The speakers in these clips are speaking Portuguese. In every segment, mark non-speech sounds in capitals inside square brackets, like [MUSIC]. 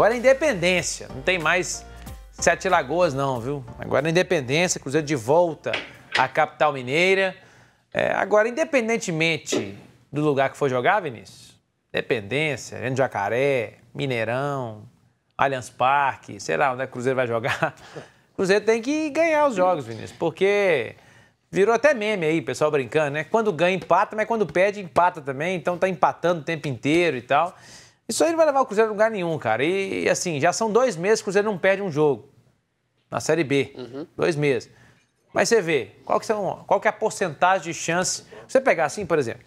Agora é independência, não tem mais Sete Lagoas não, viu? Agora é independência, Cruzeiro de volta à capital mineira. É, agora, independentemente do lugar que for jogar, Vinícius, Independência Arena Jacaré, Mineirão, Allianz Parque, sei lá onde é que o Cruzeiro vai jogar. [LAUGHS] Cruzeiro tem que ganhar os jogos, Vinícius, porque virou até meme aí, pessoal brincando, né? Quando ganha, empata, mas quando perde, empata também. Então tá empatando o tempo inteiro e tal. Isso aí não vai levar o Cruzeiro a lugar nenhum, cara. E, assim, já são dois meses que o Cruzeiro não perde um jogo na Série B. Uhum. Dois meses. Mas você vê, qual que, são, qual que é a porcentagem de chance? Você pegar assim, por exemplo,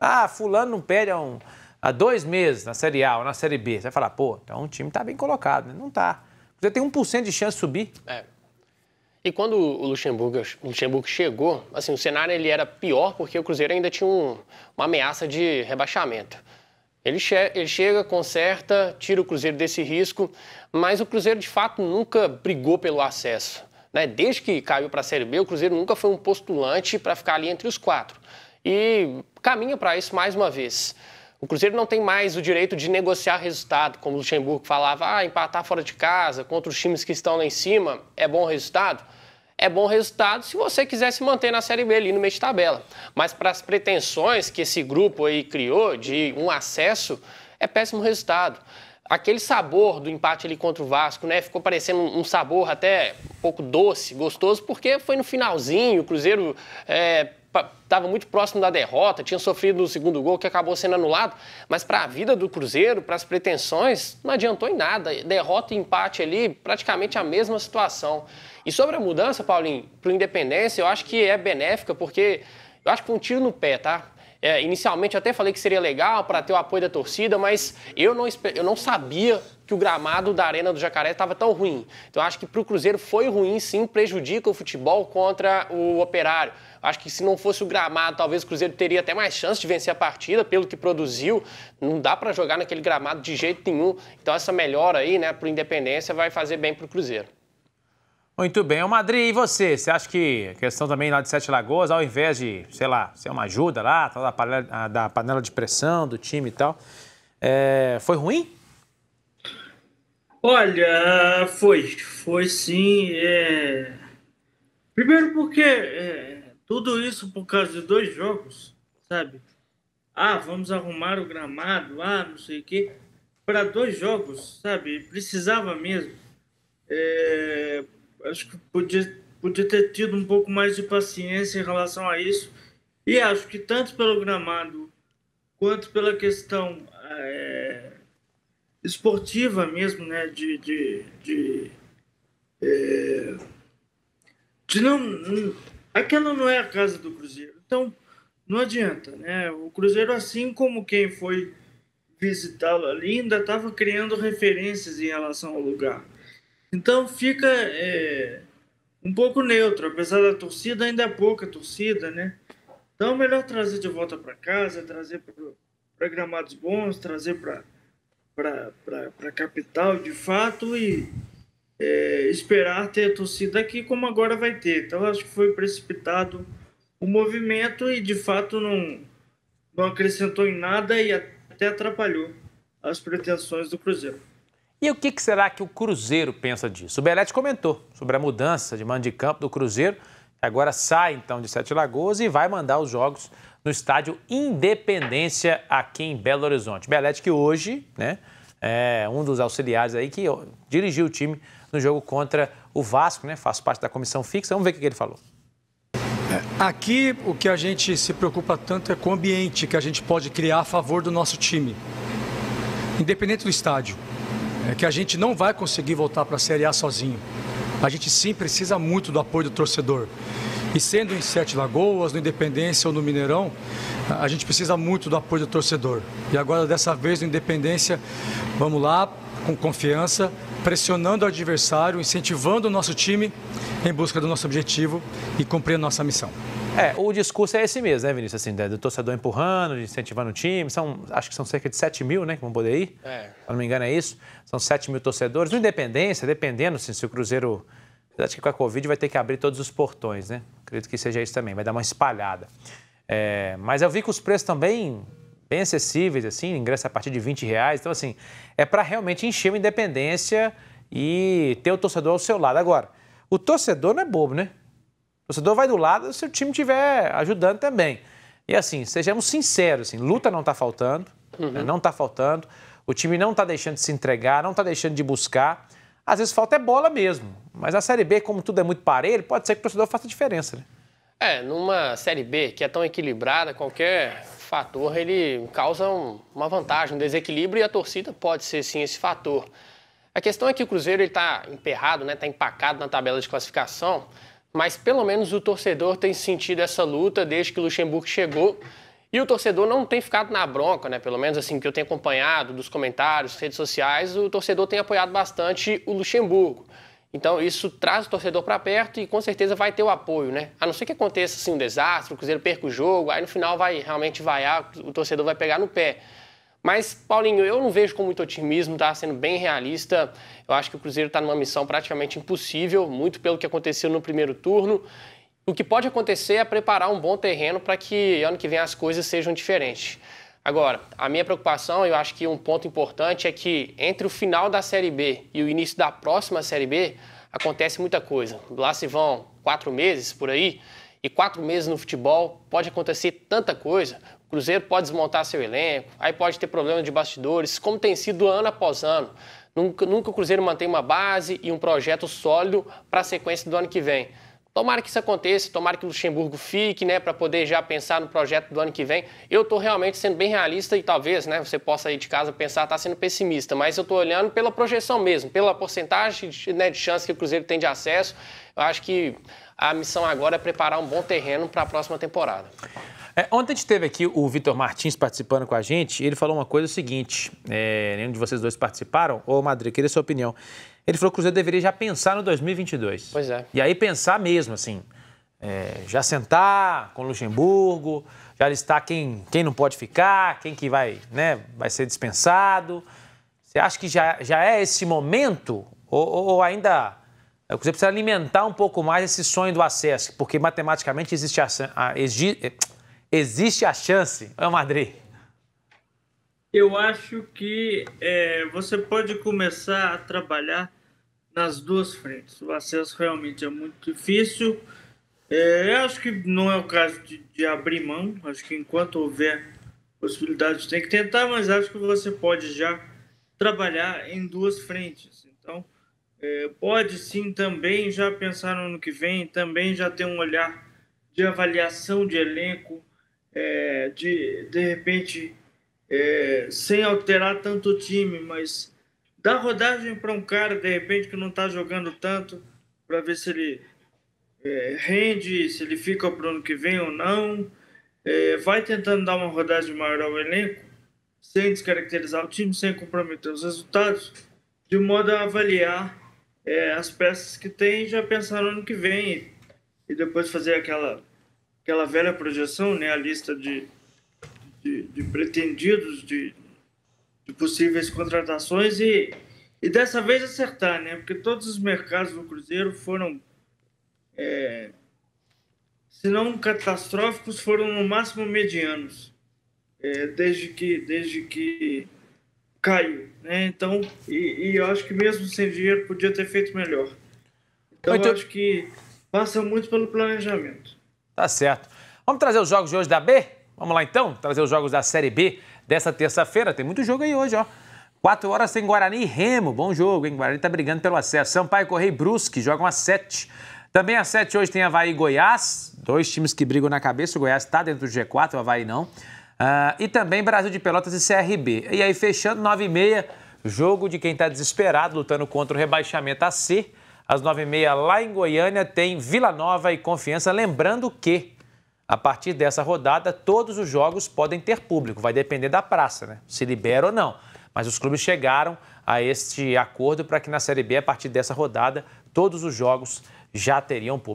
ah, fulano não perde há, um, há dois meses na Série A ou na Série B. Você vai falar, pô, então o time tá bem colocado, né? Não tá. Você tem 1% de chance de subir. É. E quando o Luxemburgo, Luxemburgo chegou, assim, o cenário ele era pior porque o Cruzeiro ainda tinha um, uma ameaça de rebaixamento. Ele, che ele chega, conserta, tira o Cruzeiro desse risco, mas o Cruzeiro de fato nunca brigou pelo acesso. Né? Desde que caiu para a Série B, o Cruzeiro nunca foi um postulante para ficar ali entre os quatro. E caminha para isso mais uma vez. O Cruzeiro não tem mais o direito de negociar resultado, como o Luxemburgo falava, ah, empatar fora de casa contra os times que estão lá em cima é bom resultado é bom resultado se você quiser se manter na Série B ali no meio de tabela. Mas para as pretensões que esse grupo aí criou de um acesso, é péssimo resultado. Aquele sabor do empate ali contra o Vasco, né? Ficou parecendo um sabor até um pouco doce, gostoso, porque foi no finalzinho, o Cruzeiro é, estava muito próximo da derrota, tinha sofrido o segundo gol que acabou sendo anulado, mas para a vida do Cruzeiro, para as pretensões, não adiantou em nada. Derrota e empate ali, praticamente a mesma situação. E sobre a mudança, Paulinho, para o Independência, eu acho que é benéfica, porque eu acho que foi um tiro no pé, tá? É, inicialmente até falei que seria legal para ter o apoio da torcida, mas eu não, eu não sabia que o gramado da Arena do Jacaré estava tão ruim. Então acho que para o Cruzeiro foi ruim, sim, prejudica o futebol contra o Operário. Acho que se não fosse o gramado, talvez o Cruzeiro teria até mais chance de vencer a partida, pelo que produziu. Não dá para jogar naquele gramado de jeito nenhum. Então essa melhora aí, né, para Independência vai fazer bem para o Cruzeiro. Muito bem. O Madrid, e você? Você acha que a questão também lá de Sete Lagoas, ao invés de, sei lá, ser uma ajuda lá, tal, da, panela, ah, da panela de pressão do time e tal, é, foi ruim? Olha, foi. Foi sim. É... Primeiro porque é, tudo isso por causa de dois jogos, sabe? Ah, vamos arrumar o gramado, ah, não sei o quê. Para dois jogos, sabe? Precisava mesmo. É, acho que podia, podia ter tido um pouco mais de paciência em relação a isso. E acho que tanto pelo gramado quanto pela questão é, esportiva mesmo, né? De, de, de, é, de não, não, aquela não é a casa do Cruzeiro. Então, não adianta, né? O Cruzeiro, assim como quem foi visitá-lo ali, ainda estava criando referências em relação ao lugar. Então fica é, um pouco neutro, apesar da torcida, ainda é pouca torcida, né? Então melhor trazer de volta para casa, trazer para gramados bons, trazer para a capital de fato e é, esperar ter a torcida aqui como agora vai ter. Então acho que foi precipitado o movimento e de fato não, não acrescentou em nada e até atrapalhou as pretensões do Cruzeiro. E o que será que o Cruzeiro pensa disso? O Belete comentou sobre a mudança de mando de campo do Cruzeiro, que agora sai então de Sete Lagoas e vai mandar os jogos no estádio Independência aqui em Belo Horizonte. Belete que hoje, né, é um dos auxiliares aí que dirigiu o time no jogo contra o Vasco, né, faz parte da comissão fixa. Vamos ver o que ele falou. É, aqui o que a gente se preocupa tanto é com o ambiente que a gente pode criar a favor do nosso time, independente do estádio é que a gente não vai conseguir voltar para a Série A sozinho. A gente sim precisa muito do apoio do torcedor. E sendo em Sete Lagoas, no Independência ou no Mineirão, a gente precisa muito do apoio do torcedor. E agora, dessa vez, no Independência, vamos lá, com confiança, pressionando o adversário, incentivando o nosso time em busca do nosso objetivo e cumprir a nossa missão. É, o discurso é esse mesmo, né, Vinícius? Assim, do torcedor empurrando, incentivando o time. São, acho que são cerca de 7 mil, né, que vão poder ir. É. Se não me engano, é isso. São 7 mil torcedores. No Independência, dependendo assim, se o Cruzeiro... Acho que com a Covid vai ter que abrir todos os portões, né? Acredito que seja isso também. Vai dar uma espalhada. É, mas eu vi que os preços também bem acessíveis, assim, ingresso a partir de 20 reais. Então, assim, é para realmente encher uma independência e ter o torcedor ao seu lado. Agora, o torcedor não é bobo, né? torcedor vai do lado se o time estiver ajudando também. E assim, sejamos sinceros, assim, luta não está faltando, uhum. né? não está faltando, o time não está deixando de se entregar, não está deixando de buscar. Às vezes falta é bola mesmo, mas a Série B, como tudo é muito parelho, pode ser que o torcedor faça diferença, né? É, numa Série B que é tão equilibrada, qualquer fator ele causa um, uma vantagem, um desequilíbrio e a torcida pode ser sim esse fator. A questão é que o Cruzeiro está emperrado, está né, tá empacado na tabela de classificação, mas pelo menos o torcedor tem sentido essa luta desde que o Luxemburgo chegou. E o torcedor não tem ficado na bronca, né? Pelo menos assim que eu tenho acompanhado dos comentários, redes sociais, o torcedor tem apoiado bastante o Luxemburgo. Então isso traz o torcedor para perto e com certeza vai ter o apoio, né? A não ser que aconteça assim um desastre, o Cruzeiro perca o jogo, aí no final vai realmente vaiar, o torcedor vai pegar no pé. Mas, Paulinho, eu não vejo com muito otimismo, tá? Sendo bem realista, eu acho que o Cruzeiro está numa missão praticamente impossível, muito pelo que aconteceu no primeiro turno. O que pode acontecer é preparar um bom terreno para que ano que vem as coisas sejam diferentes. Agora, a minha preocupação, eu acho que um ponto importante é que entre o final da Série B e o início da próxima Série B, acontece muita coisa. Lá se vão quatro meses por aí, e quatro meses no futebol pode acontecer tanta coisa. Cruzeiro pode desmontar seu elenco, aí pode ter problema de bastidores, como tem sido ano após ano. Nunca, nunca o Cruzeiro mantém uma base e um projeto sólido para a sequência do ano que vem. Tomara que isso aconteça, tomara que o Luxemburgo fique, né, para poder já pensar no projeto do ano que vem. Eu estou realmente sendo bem realista e talvez, né, você possa ir de casa pensar tá sendo pessimista, mas eu estou olhando pela projeção mesmo, pela porcentagem de, né, de chance que o Cruzeiro tem de acesso. Eu acho que a missão agora é preparar um bom terreno para a próxima temporada. É, ontem a gente teve aqui o Vitor Martins participando com a gente. Ele falou uma coisa o seguinte: é, nenhum de vocês dois participaram. Ô, Madri, queria sua opinião. Ele falou que o Cruzeiro deveria já pensar no 2022. Pois é. E aí pensar mesmo, assim, é, já sentar com o Luxemburgo, já listar quem, quem não pode ficar, quem que vai, né, vai ser dispensado. Você acha que já, já é esse momento ou, ou ainda é, o Cruzeiro precisa alimentar um pouco mais esse sonho do acesso, porque matematicamente existe a, a é, existe a chance. É o Madrid. Eu acho que é, você pode começar a trabalhar nas duas frentes. O acesso realmente é muito difícil. É, eu acho que não é o caso de, de, abrir mão. Acho que enquanto houver possibilidades tem que tentar, mas acho que você pode já trabalhar em duas frentes. Então, é, pode sim também já pensar no ano que vem, também já ter um olhar de avaliação de elenco, é, de de repente é, sem alterar tanto o time, mas dá rodagem para um cara de repente que não está jogando tanto para ver se ele é, rende, se ele fica para o ano que vem ou não. É, vai tentando dar uma rodagem maior ao elenco, sem descaracterizar o time, sem comprometer os resultados, de modo a avaliar é, as peças que tem e já pensar no ano que vem e, e depois fazer aquela, aquela velha projeção, né, a lista de de, de pretendidos, de, de, possíveis contratações e, e dessa vez acertar, né? Porque todos os mercados do Cruzeiro foram, é, se não catastróficos, foram no máximo medianos, é, desde que desde que caiu, né? Então, e, e, eu acho que mesmo sem dinheiro podia ter feito melhor. Então, Muito... eu acho que passa muito pelo planejamento. Tá certo. Vamos trazer os jogos de hoje da B? Vamos lá então, trazer os jogos da Série B dessa terça-feira. Tem muito jogo aí hoje, ó. 4 horas tem Guarani e Remo. Bom jogo, hein? Guarani tá brigando pelo acesso. Sampaio Correia e Brusque jogam às 7. Também às 7 hoje tem Havaí e Goiás. Dois times que brigam na cabeça. O Goiás tá dentro do G4, o Havaí não. Uh, e também Brasil de Pelotas e CRB. E aí, fechando 9 e meia, jogo de quem está desesperado, lutando contra o rebaixamento a C. Às 9h30, lá em Goiânia, tem Vila Nova e Confiança. Lembrando que a partir dessa rodada, todos os jogos podem ter público, vai depender da praça, né? Se libera ou não. Mas os clubes chegaram a este acordo para que na Série B, a partir dessa rodada, todos os jogos já teriam público.